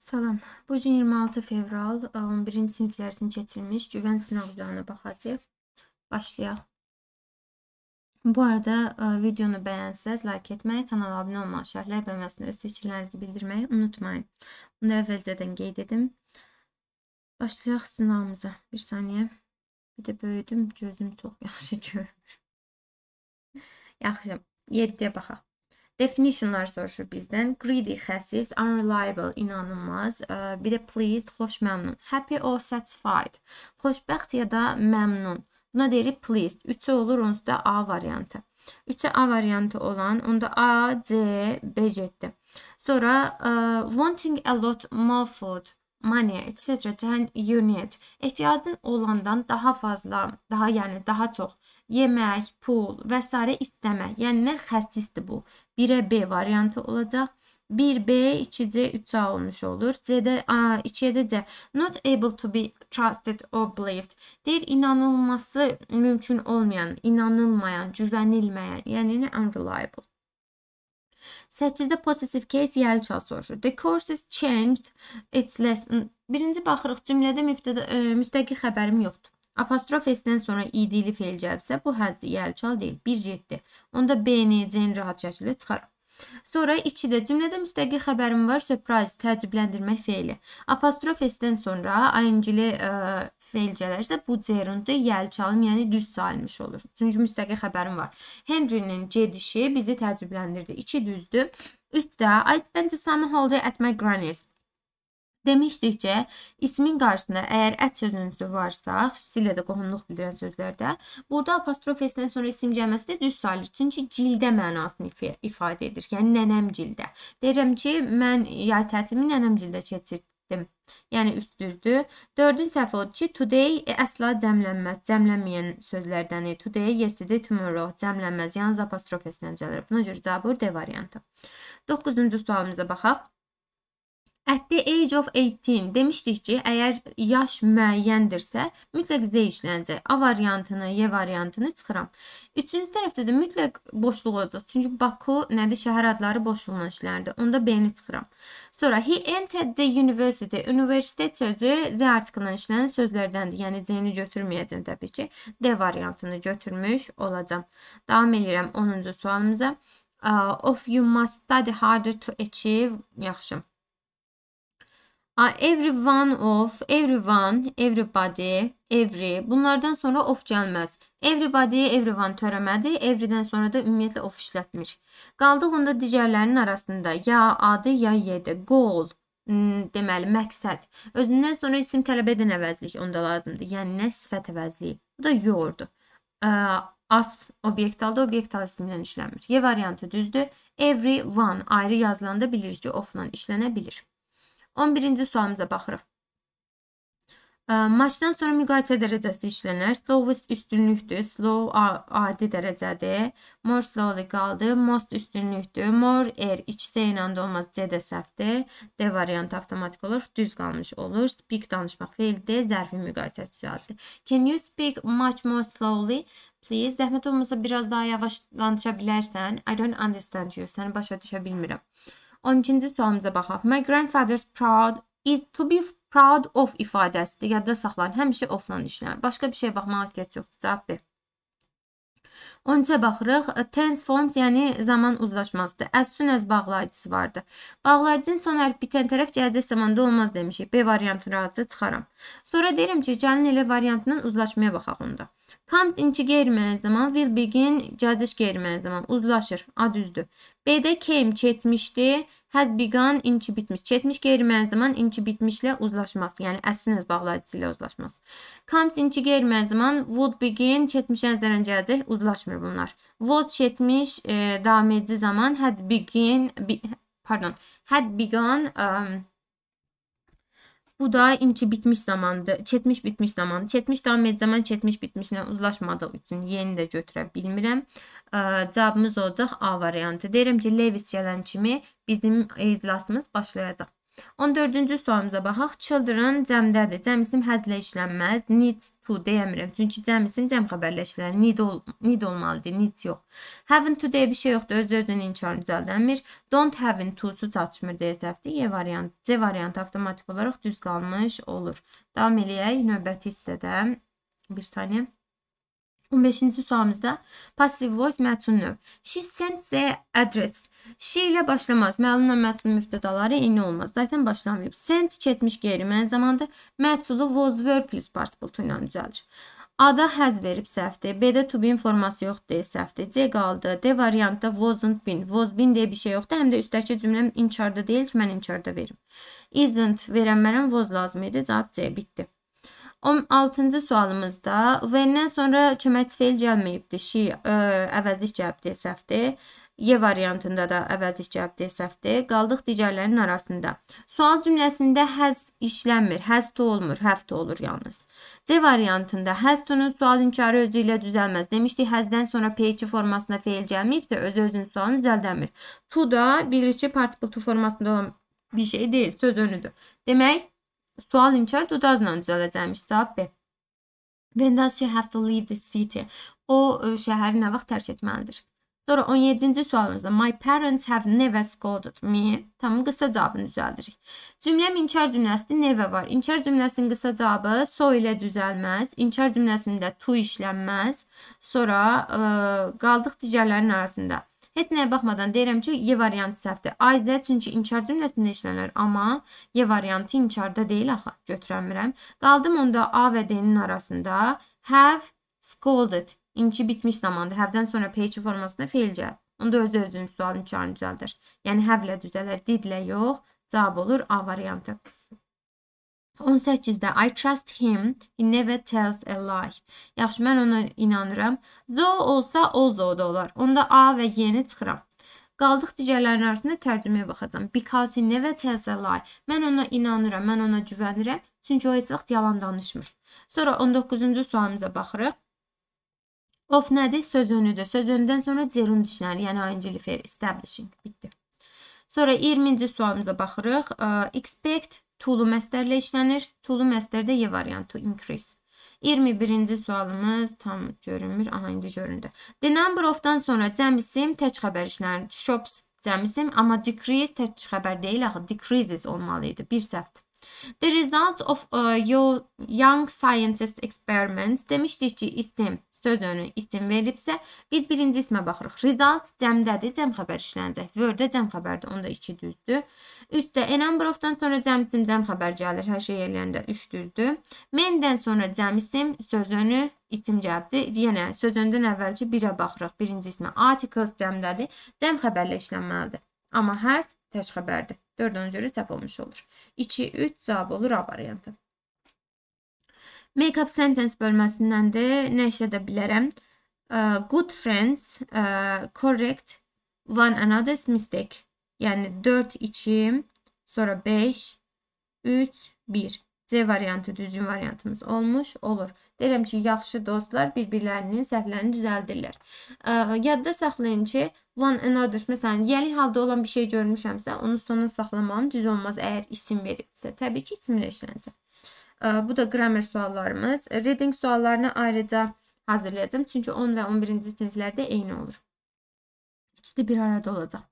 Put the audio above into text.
Salam. Bu gün 26 fevral 11-ci e, siniflər üçün keçirilmiş güvən sınaq üzrəna baxacağıq. Başlayaq. Bu arada e, videonu bəyənsəz, like etməyi, kanala abunə olmağı, şərhlər bölməsində öz fikirlərinizi bildirməyi unutmayın. Bunu əvvəlcədən qeyd edim. Başlayaq sınağımıza. Bir saniyə. Bir də böyüdüm, gözüm çox yaxşı görmür. yaxşı, 7-yə baxaq. Definitionlar soruşur bizdən. Greedy, xəsis, unreliable, inanılmaz. Bir də pleased, xoş, məmnun. Happy or satisfied. Xoşbəxt ya da məmnun. Buna deyirik pleased. 3-ü olur, onsuz da A variantı. 3-ü A variantı olan, onda A, C, B cəddir. Sonra uh, wanting a lot more food, money, etc. Then you need. Ehtiyacın olandan daha fazla, daha yəni daha çox yemək, pul və s. istəmək. Yəni nə xəsisdir bu? 1-ə B variantı olacaq. 1B 2C 3A olmuş olur. C-də 2-də C not able to be trusted or believed. Deyir inanılması mümkün olmayan, inanılmayan, güvənilməyən, yəni unreliable. 8-də possessive case yəli çal soruşur. The course is changed its lesson. Birinci baxırıq cümlədə mübtədə e, müstəqil xəbərim yoxdur. Apostrof S-dən sonra idili e feil gəlibsə, bu həzli yəlçal yəni deyil, 1-7. Onda B-ni, C-ni rahat şəkildə çıxarım. Sonra 2-də cümlədə müstəqil xəbərim var, surprise, təəccübləndirmək feili. Apostrof S-dən sonra ayıncili e, feil gələrsə, bu C-ründə yəlçalım, yəni düz salmış olur. Çünki müstəqil xəbərim var. Henry'nin gedişi bizi təəccübləndirdi. 2 düzdür. Üstdə, I spent the summer holiday at my granny's. Demişdik ki, ismin qarşısına əgər ət sözünün üstü varsa, xüsusilə də qohumluq bildirən sözlərdə, burada apostrof s-dən sonra isim cəməsi də düz sayılır. Çünki cildə mənasını if ifadə edir. Yəni nənəm cildə. Deyirəm ki, mən yay tətilimi nənəm cildə keçirdim. Yəni üst düzdür. Dördüncü səhv odur ki, today e, əsla cəmlənməz. Cəmlənməyən sözlərdəndir. E, today, yesterday, tomorrow cəmlənməz. Yalnız apostrof s-lə düzəlir. Buna görə cavabı D variantı. 9-cu sualımıza baxaq. At the age of 18 demişdik ki, əgər yaş müəyyəndirsə, mütləq Z işlənəcək. A variantını, Y variantını çıxıram. Üçüncü tərəfdə də mütləq boşluq olacaq. Çünki Baku nədir? Şəhər adları boşluqla işlənirdi. Onda B-ni çıxıram. Sonra he entered the university. Universitet sözü Z artıqla işlənən sözlərdəndir. Yəni C-ni götürməyəcəm təbii ki. D variantını götürmüş olacam. Davam edirəm 10-cu sualımıza. Uh, of you must study harder to achieve. Yaxşı. A, everyone of, everyone, everybody, every. Bunlardan sonra of gəlməz. Everybody, everyone törəmədi. Everydən sonra da ümumiyyətlə of işlətmiş. Qaldıq onda digərlərinin arasında ya adı, ya yedi. Goal, hmm, deməli məqsəd. Özündən sonra isim tələb edən əvəzlik onda lazımdır. Yəni nə sifət əvəzliyi. Bu da yoğurdu. As obyektalda obyektal isimlə işlənmir. Y variantı düzdür. Everyone ayrı yazılanda bilir ki, ofla işlənə bilir. 11-ci sualımıza baxırıq. Maçdan sonra müqayisə dərəcəsi işlənər. Slowest üstünlükdür. Slow adi dərəcədir. More slowly qaldı. Most üstünlükdür. More er ikisi eyni anda olmaz. C də səhvdir. D variantı avtomatik olur. Düz qalmış olur. Speak danışmaq feildir. Zərfin müqayisəsi sualdır. Can you speak much more slowly? Please. Zəhmət olmasa biraz daha yavaş danışa bilərsən. I don't understand you. Səni başa düşə bilmirəm. 12-ci sualımıza baxaq. My grandfather's proud is to be proud of ifadəsidir. Yadda saxlanın. Həmişə ofla işlənir. Başqa bir şey baxmağa ehtiyac yoxdur. Cavab B. 13-ə baxırıq. Tense forms, yəni zaman uzlaşmasıdır. As soon as bağlayıcısı vardı. Bağlayıcının son hərfi bitən tərəf gələcək zamanda olmaz demişik. B variantını rahatca çıxaram. Sonra deyirəm ki, gəlin elə variantından uzlaşmaya baxaq onda. Comes into geyirməyə zaman, will begin gəziş geyirməyə zaman, uzlaşır, ad üzdür. B-də came keçmişdi, has begun into bitmiş. Keçmiş geyirməyə zaman into bitmişlə uzlaşması, yəni əsliniz bağlayıcısı ilə uzlaşması. Comes into geyirməyə zaman would begin keçmişə nəzərən gələcək, uzlaşmır bunlar. Would keçmiş e, davam edici zaman had begin, be, pardon, had begun um, Bu da inki bitmiş zamandır. Çetmiş bitmiş zaman. Çetmiş davam edəcəm. Çetmiş bitmişlə uzlaşmadığı üçün yeni də götürə bilmirəm. Ə, cavabımız olacaq A variantı. Deyirəm ki, Lewis gələn kimi bizim iclasımız başlayacaq. 14-cü sualımıza baxaq. Children cəmdədir. Cəm isim həzlə işlənməz. Need to deyəmirəm. Çünki cəm isim cəm xəbərləşdirən need, ol need olmalıdır. Need yox. Haven't to deyə bir şey yoxdur. Öz özünün inkarını düzəldəmir. Don't haven't to-su çatışmır deyə səhvdir. Y variant, C variantı avtomatik olaraq düz qalmış olur. Davam eləyək növbəti hissədə. Bir saniyə. 15-ci sualımızda passive voice mətun növ. She sent the address. Şi ilə başlamaz. Məlumla məsul müftədaları eyni olmaz. Zaten başlamayıb. Sent keçmiş qeyri-mən zamandır. Məhsulu was were plus participle ilə düzəlir. A-da həz verib səhvdir. B-də to be informası yoxdur, səhvdir. C qaldı. D variantda wasn't been. Was been deyə bir şey yoxdur. Həm də üstdəki cümləm inkarda deyil ki, mən inkarda verim. Isn't verən mərəm was lazım idi. Cavab C bitdi. 16-cı sualımızda və-dən sonra köməkçi feil gəlməyibdi. Şi ə, e, əvəzlik gəlibdi, səhvdir. Y variantında da əvəzik cavab D səhvdir. Qaldıq digərlərinin arasında. Sual cümləsində həz işlənmir, həzd olmur, həft olur yalnız. C variantında həzdunun sual inkarı özü ilə düzəlməz. Demişdik, həzdən sonra P2 formasında feil gəlməyibsə, özü-özünün sualını düzəldəmir. To da bilirik ki, participle to formasında olan bir şey deyil, söz önüdür. Demək, sual inkar to does-la düzələcəkmiş. Cavab B. When does she have to leave the city? O şəhəri nə vaxt tərk etməlidir? Sonra 17-ci sualımızda my parents have never scolded me. Tamam, qısa cavabını düzəldirik. Cümləm inkar cümləsində never var. İnkar cümləsinin qısa cavabı so ilə düzəlməz. İnkar cümləsində to işlənməz. Sonra ə, qaldıq digərlərinin arasında. Heç nəyə baxmadan deyirəm ki, Y variantı səhvdir. Ayzdə çünki inkar cümləsində işlənir, amma Y variantı inkarda deyil axı. Götürəmirəm. Qaldım onda A və D-nin arasında. Have Scolded. İnki bitmiş zamanda həvdən sonra PH formasında feil cavab. Onda özü özünün sual nikahını düzəldir. Yəni həvlə düzələr, didlə yox. Cavab olur A variantı. 18-də I trust him, he never tells a lie. Yaxşı, mən ona inanıram. Zo olsa ozo da olar. Onda A və Y-ni çıxıram. Qaldıq digərlərin arasında tərcüməyə baxacam. Because he never tells a lie. Mən ona inanıram, mən ona güvənirəm. Çünki o heç vaxt yalan danışmır. Sonra 19-cu sualımıza baxırıq. Of nədir? Söz önüdür. Söz önüdən sonra gerund dişləri, yəni ing-li fer establishing. Bitdi. Sonra 20-ci sualımıza baxırıq. Expect to-lu məstərlə işlənir. To-lu məstərdə y variantı increase. 21-ci sualımız tam görünmür. Aha, indi göründü. The number of-dan sonra cəm isim tək xəbər işlənir. Shops cəm isim, amma decrease tək xəbər deyil, axı decreases olmalı idi. Bir səhvdir. The results of uh, your young scientist experiments demişdik ki, isim söz önü istim verilibsə, biz birinci ismə baxırıq. Result cəmdədir, cəm xəbər işlənəcək. Word-də cəm xəbərdir, onda 2 düzdür. 3-də enumber-ofdan sonra cəm isim, cəm xəbər gəlir. Hər şey yerlərində 3 düzdür. Mən-dən sonra cəm isim, söz önü istim cavabdır. Yenə söz öndən əvvəlki 1-ə baxırıq. Birinci ismə articles cəmdədir, cəm xəbərlə işlənməlidir. Amma həz təş xəbərdir. 4-dən görə səhv olmuş olur. 2, 3 cavab olur A variantı. Make up sentence bölməsindəndir. Nə işlədə bilərəm? Uh, good friends uh, correct one another's mistake. Yəni 4 2, sonra 5 3 1. C variantı düzgün variantımız olmuş olur. Deyirəm ki, yaxşı dostlar bir-birlərinin səhvlərini düzəldirlər. E, yadda saxlayın ki, one another, məsələn, yəli halda olan bir şey görmüşəmsə, onu sona saxlamam düz olmaz əgər isim veribsə. Təbii ki, isimlə işlənsə. Bu da qrammer suallarımız. Reading suallarını ayrıca hazırladım. Çünki 10 və 11-ci siniflərdə eyni olur. İkisi bir arada olacaq.